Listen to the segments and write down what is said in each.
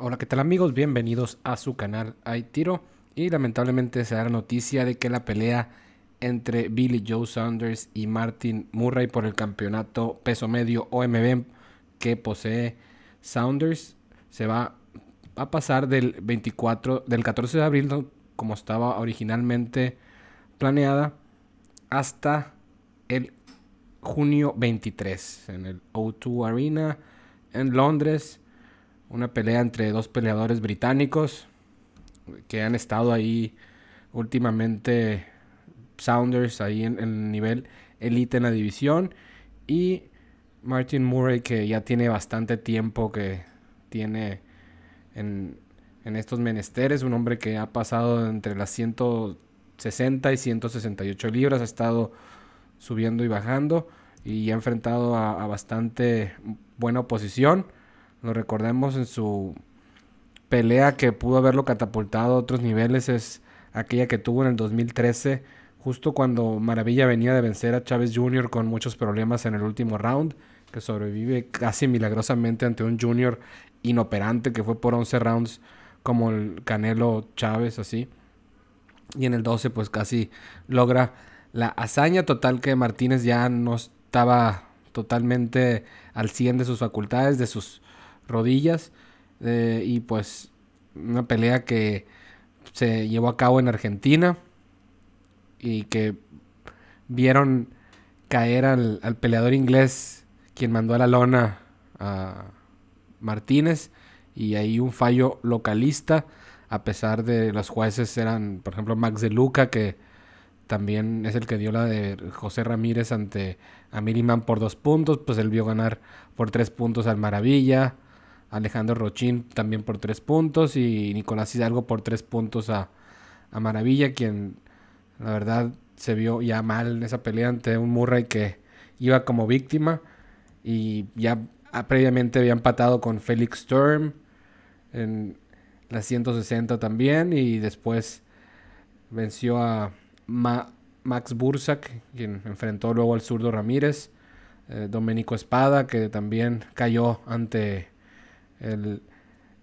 Hola, ¿qué tal amigos? Bienvenidos a su canal Hay Tiro. Y lamentablemente se da la noticia de que la pelea entre Billy Joe Saunders y Martin Murray por el campeonato peso medio OMB que posee Saunders se va a pasar del 24 del 14 de abril como estaba originalmente planeada hasta el junio 23 en el O2 Arena en Londres una pelea entre dos peleadores británicos que han estado ahí últimamente. Sounders ahí en, el nivel elite en la división. Y Martin Murray que ya tiene bastante tiempo que tiene en, estos menesteres. Un hombre que ha pasado entre las 160 y 168 libras. Ha estado subiendo y bajando y ha enfrentado a, a, bastante buena oposición lo recordemos en su pelea que pudo haberlo catapultado a otros niveles, es aquella que tuvo en el 2013, justo cuando Maravilla venía de vencer a Chávez Jr. con muchos problemas en el último round, que sobrevive casi milagrosamente ante un Jr. inoperante que fue por 11 rounds como el Canelo Chávez, así. Y en el 12 pues casi logra la hazaña total que Martínez ya no estaba totalmente al 100 de sus facultades, de sus rodillas. Eh, y pues una pelea que se llevó a cabo en Argentina y que vieron caer al, al peleador inglés quien mandó a la lona a Martínez y ahí un fallo localista a pesar de los jueces eran por ejemplo Max de Luca que también es el que dio la de José Ramírez ante a Miriman por dos puntos pues él vio ganar por tres puntos al Maravilla Alejandro Rochín también por tres puntos y Nicolás Hidalgo por tres puntos a, Maravilla, quien la verdad se vio ya mal en esa pelea ante un Murray que iba como víctima y ya ah, previamente había empatado con Felix Sturm en la 160 también y después venció a Max Bursak, quien enfrentó luego al zurdo Ramírez, eh, Domenico Espada, que también cayó ante el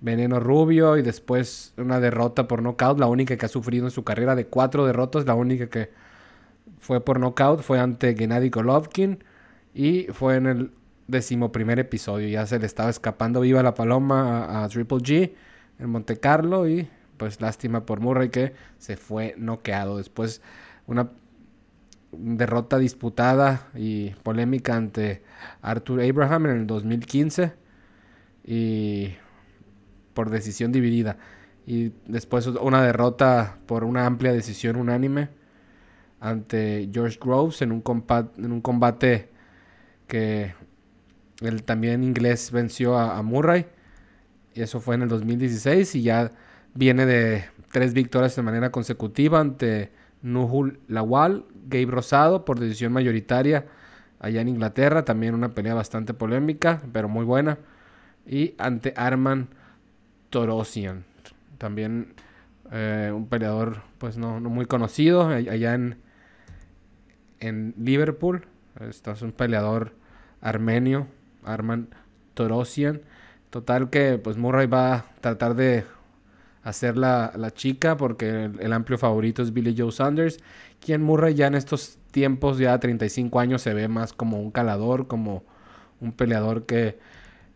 veneno rubio y después una derrota por nocaut, la única que ha sufrido en su carrera de cuatro derrotas, la única que fue por nocaut fue ante Gennady Golovkin y fue en el decimoprimer episodio, ya se le estaba escapando viva la paloma a, a Triple G en Monte Carlo y pues lástima por Murray que se fue noqueado después una derrota disputada y polémica ante Arthur Abraham en el 2015 y por decisión dividida. Y después una derrota por una amplia decisión unánime ante George Groves en un combate, en un combate que él también inglés venció a, a Murray. Y eso fue en el 2016 y ya viene de tres victorias de manera consecutiva ante Nuhul Lawal, Gabe Rosado por decisión mayoritaria allá en Inglaterra. También una pelea bastante polémica, pero muy buena y ante Arman Torosian. También eh, un peleador pues no, muy conocido allá en, en Liverpool. Este es un peleador armenio, Arman Torosian. Total que pues Murray va a tratar de hacer la, chica porque el, amplio favorito es Billy Joe Sanders, quien Murray ya en estos tiempos, ya 35 años, se ve más como un calador, como un peleador que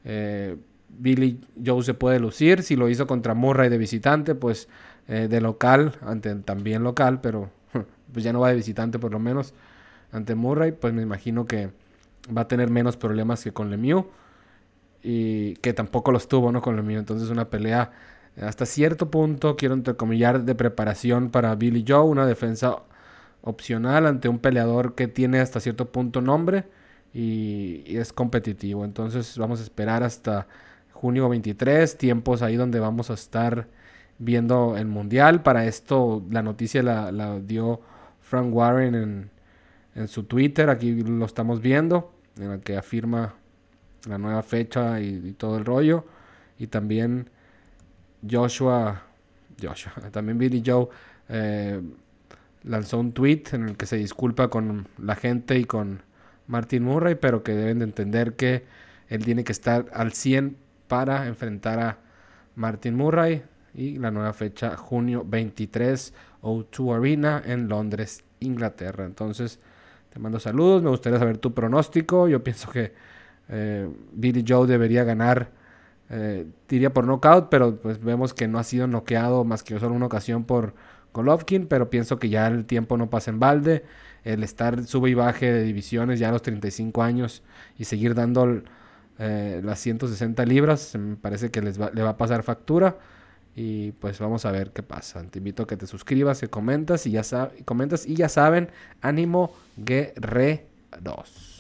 eh, Billy Joe se puede lucir, si lo hizo contra Murray de visitante, pues eh, de local, ante también local, pero pues ya no va de visitante por lo menos ante Murray, pues me imagino que va a tener menos problemas que con Lemieux y que tampoco los tuvo, ¿no? Con Lemieux, entonces una pelea hasta cierto punto, quiero entrecomillar, de preparación para Billy Joe, una defensa opcional ante un peleador que tiene hasta cierto punto nombre y, es competitivo. Entonces vamos a esperar hasta junio 23, tiempos ahí donde vamos a estar viendo el mundial. Para esto la noticia la, dio Frank Warren en, su Twitter, aquí lo estamos viendo, en el que afirma la nueva fecha y, todo el rollo. Y también Joshua, Joshua también Billy Joe eh, lanzó un tweet en el que se disculpa con la gente y con Martin Murray, pero que deben de entender que él tiene que estar al 100 para enfrentar a Martin Murray y la nueva fecha junio 23 O2 Arena en Londres, Inglaterra. Entonces, te mando saludos, me gustaría saber tu pronóstico. Yo pienso que eh, Billy Joe debería ganar eh, diría por knockout, pero pues vemos que no ha sido noqueado más que solo una ocasión por Golovkin, pero pienso que ya el tiempo no pasa en balde, el estar sube y baje de divisiones ya a los 35 años y seguir dando eh, las 160 libras, me parece que les le va a pasar factura. Y pues vamos a ver qué pasa. Te invito a que te suscribas, que comentas y ya, comentas y ya saben, ánimo 2